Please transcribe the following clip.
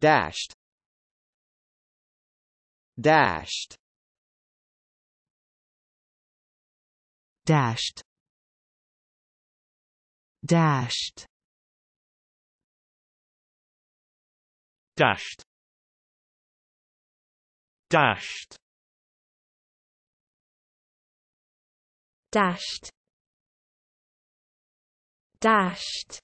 dashed dashed dashed dashed dashed dashed dashed dashed